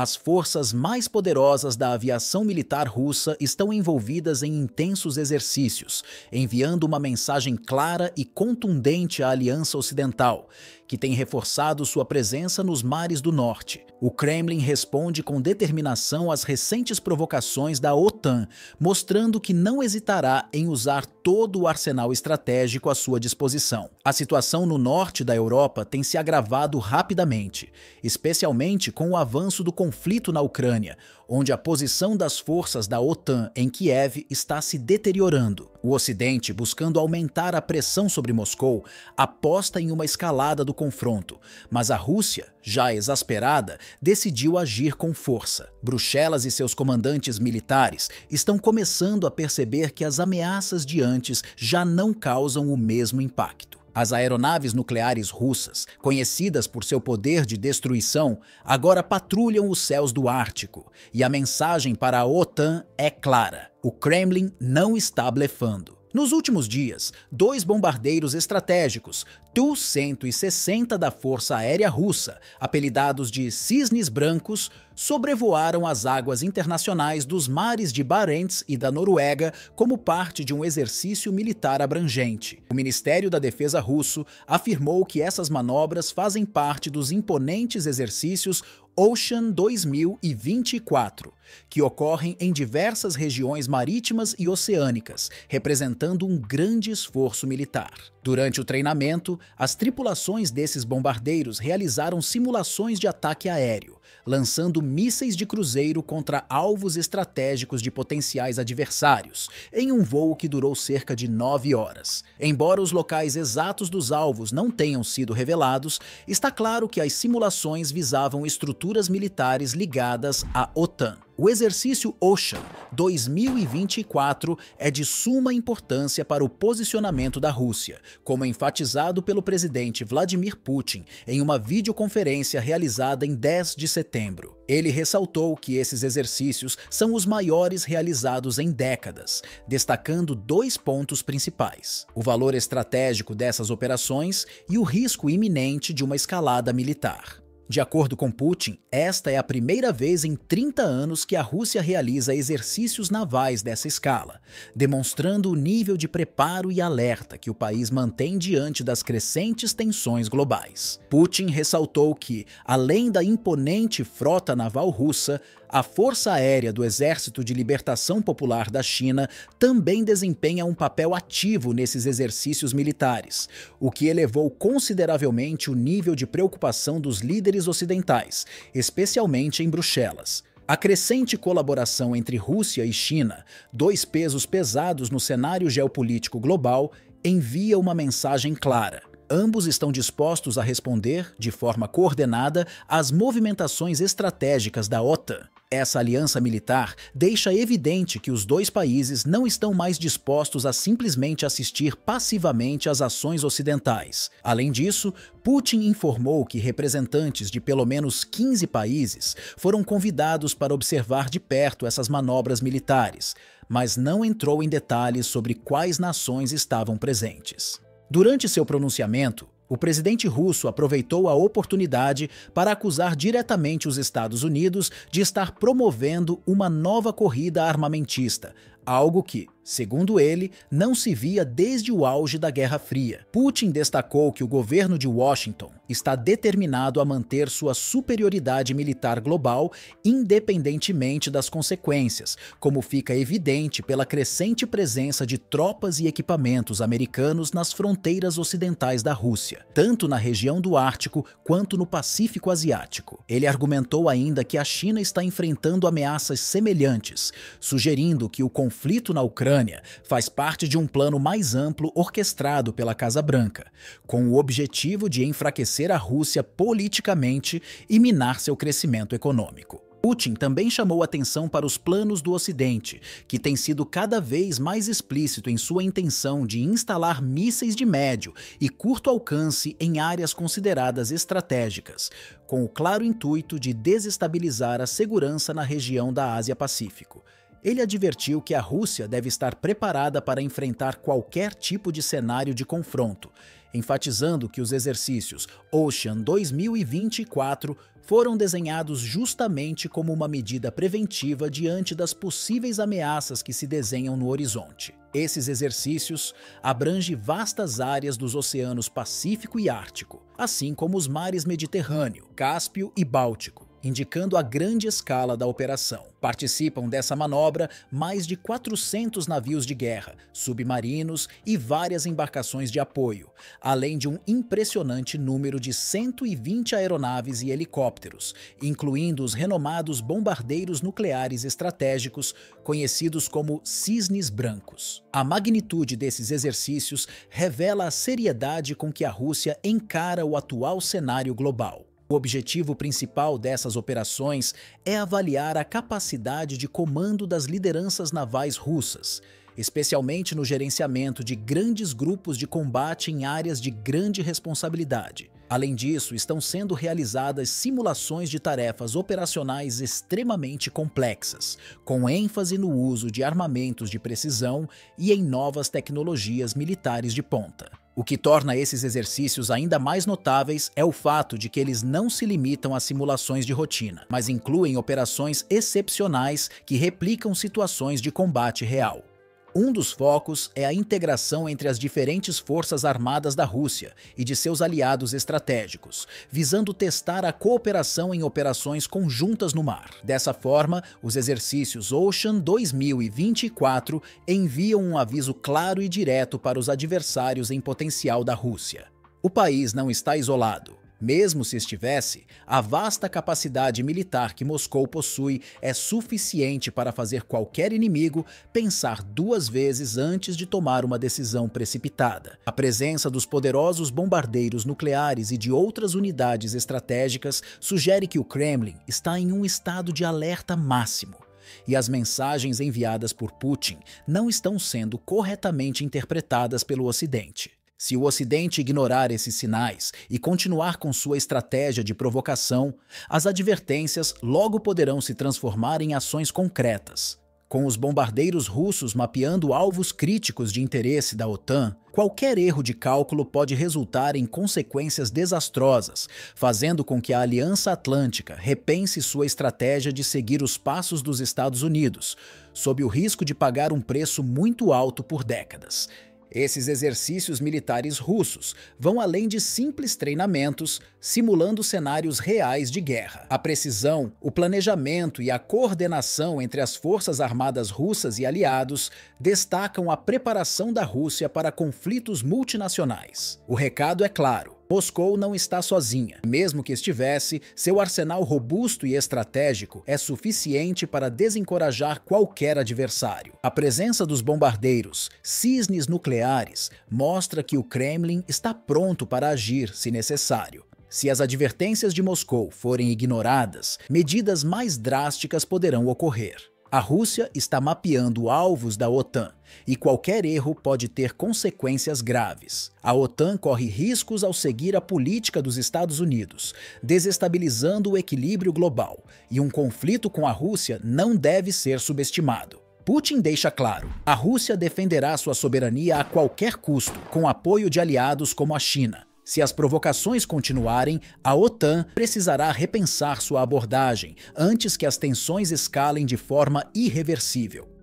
As forças mais poderosas da aviação militar russa estão envolvidas em intensos exercícios, enviando uma mensagem clara e contundente à Aliança Ocidental, que tem reforçado sua presença nos mares do norte. O Kremlin responde com determinação às recentes provocações da OTAN, mostrando que não hesitará em usar todo o arsenal estratégico à sua disposição. A situação no norte da Europa tem se agravado rapidamente, especialmente com o avanço do conflito na Ucrânia, onde a posição das forças da OTAN em Kiev está se deteriorando. O Ocidente, buscando aumentar a pressão sobre Moscou, aposta em uma escalada do confronto, mas a Rússia, já exasperada, decidiu agir com força. Bruxelas e seus comandantes militares estão começando a perceber que as ameaças de antes já não causam o mesmo impacto. As aeronaves nucleares russas, conhecidas por seu poder de destruição, agora patrulham os céus do Ártico, e a mensagem para a OTAN é clara: o Kremlin não está blefando. Nos últimos dias, dois bombardeiros estratégicos, Tu-160 da Força Aérea Russa, apelidados de Cisnes Brancos, sobrevoaram as águas internacionais dos mares de Barents e da Noruega como parte de um exercício militar abrangente. O Ministério da Defesa russo afirmou que essas manobras fazem parte dos imponentes exercícios Ocean 2024, que ocorrem em diversas regiões marítimas e oceânicas, representando um grande esforço militar. Durante o treinamento, as tripulações desses bombardeiros realizaram simulações de ataque aéreo, lançando mísseis de cruzeiro contra alvos estratégicos de potenciais adversários, em um voo que durou cerca de nove horas. Embora os locais exatos dos alvos não tenham sido revelados, está claro que as simulações visavam estruturas militares ligadas à OTAN. O exercício Ocean 2024 é de suma importância para o posicionamento da Rússia, como enfatizado pelo presidente Vladimir Putin em uma videoconferência realizada em 10 de setembro. Ele ressaltou que esses exercícios são os maiores realizados em décadas, destacando dois pontos principais: o valor estratégico dessas operações e o risco iminente de uma escalada militar. De acordo com Putin, esta é a primeira vez em 30 anos que a Rússia realiza exercícios navais dessa escala, demonstrando o nível de preparo e alerta que o país mantém diante das crescentes tensões globais. Putin ressaltou que, além da imponente frota naval russa, a Força Aérea do Exército de Libertação Popular da China também desempenha um papel ativo nesses exercícios militares, o que elevou consideravelmente o nível de preocupação dos líderes ocidentais, especialmente em Bruxelas. A crescente colaboração entre Rússia e China, dois pesos pesados no cenário geopolítico global, envia uma mensagem clara. Ambos estão dispostos a responder, de forma coordenada, às movimentações estratégicas da OTAN. Essa aliança militar deixa evidente que os dois países não estão mais dispostos a simplesmente assistir passivamente às ações ocidentais. Além disso, Putin informou que representantes de pelo menos 15 países foram convidados para observar de perto essas manobras militares, mas não entrou em detalhes sobre quais nações estavam presentes. Durante seu pronunciamento, o presidente russo aproveitou a oportunidade para acusar diretamente os Estados Unidos de estar promovendo uma nova corrida armamentista, algo que, Segundo ele, não se via desde o auge da Guerra Fria. Putin destacou que o governo de Washington está determinado a manter sua superioridade militar global independentemente das consequências, como fica evidente pela crescente presença de tropas e equipamentos americanos nas fronteiras ocidentais da Rússia, tanto na região do Ártico quanto no Pacífico Asiático. Ele argumentou ainda que a China está enfrentando ameaças semelhantes, sugerindo que o conflito na Ucrânia Ucrânia faz parte de um plano mais amplo orquestrado pela Casa Branca, com o objetivo de enfraquecer a Rússia politicamente e minar seu crescimento econômico. Putin também chamou atenção para os planos do Ocidente, que tem sido cada vez mais explícito em sua intenção de instalar mísseis de médio e curto alcance em áreas consideradas estratégicas, com o claro intuito de desestabilizar a segurança na região da Ásia-Pacífico. Ele advertiu que a Rússia deve estar preparada para enfrentar qualquer tipo de cenário de confronto, enfatizando que os exercícios Ocean 2024 foram desenhados justamente como uma medida preventiva diante das possíveis ameaças que se desenham no horizonte. Esses exercícios abrangem vastas áreas dos oceanos Pacífico e Ártico, assim como os mares Mediterrâneo, Cáspio e Báltico indicando a grande escala da operação. Participam dessa manobra mais de 400 navios de guerra, submarinos e várias embarcações de apoio, além de um impressionante número de 120 aeronaves e helicópteros, incluindo os renomados bombardeiros nucleares estratégicos, conhecidos como cisnes brancos. A magnitude desses exercícios revela a seriedade com que a Rússia encara o atual cenário global. O objetivo principal dessas operações é avaliar a capacidade de comando das lideranças navais russas, especialmente no gerenciamento de grandes grupos de combate em áreas de grande responsabilidade. Além disso, estão sendo realizadas simulações de tarefas operacionais extremamente complexas, com ênfase no uso de armamentos de precisão e em novas tecnologias militares de ponta. O que torna esses exercícios ainda mais notáveis é o fato de que eles não se limitam a simulações de rotina, mas incluem operações excepcionais que replicam situações de combate real. Um dos focos é a integração entre as diferentes forças armadas da Rússia e de seus aliados estratégicos, visando testar a cooperação em operações conjuntas no mar. Dessa forma, os exercícios Ocean 2024 enviam um aviso claro e direto para os adversários em potencial da Rússia. O país não está isolado. Mesmo se estivesse, a vasta capacidade militar que Moscou possui é suficiente para fazer qualquer inimigo pensar duas vezes antes de tomar uma decisão precipitada. A presença dos poderosos bombardeiros nucleares e de outras unidades estratégicas sugere que o Kremlin está em um estado de alerta máximo e as mensagens enviadas por Putin não estão sendo corretamente interpretadas pelo Ocidente. Se o Ocidente ignorar esses sinais e continuar com sua estratégia de provocação, as advertências logo poderão se transformar em ações concretas. Com os bombardeiros russos mapeando alvos críticos de interesse da OTAN, qualquer erro de cálculo pode resultar em consequências desastrosas, fazendo com que a Aliança Atlântica repense sua estratégia de seguir os passos dos Estados Unidos, sob o risco de pagar um preço muito alto por décadas. Esses exercícios militares russos vão além de simples treinamentos, simulando cenários reais de guerra. A precisão, o planejamento e a coordenação entre as forças armadas russas e aliados destacam a preparação da Rússia para conflitos multinacionais. O recado é claro: Moscou não está sozinha. Mesmo que estivesse, seu arsenal robusto e estratégico é suficiente para desencorajar qualquer adversário. A presença dos bombardeiros, cisnes nucleares, mostra que o Kremlin está pronto para agir se necessário. Se as advertências de Moscou forem ignoradas, medidas mais drásticas poderão ocorrer. A Rússia está mapeando alvos da OTAN e qualquer erro pode ter consequências graves. A OTAN corre riscos ao seguir a política dos Estados Unidos, desestabilizando o equilíbrio global, e um conflito com a Rússia não deve ser subestimado. Putin deixa claro: a Rússia defenderá sua soberania a qualquer custo, com apoio de aliados como a China, se as provocações continuarem, a OTAN precisará repensar sua abordagem antes que as tensões escalem de forma irreversível.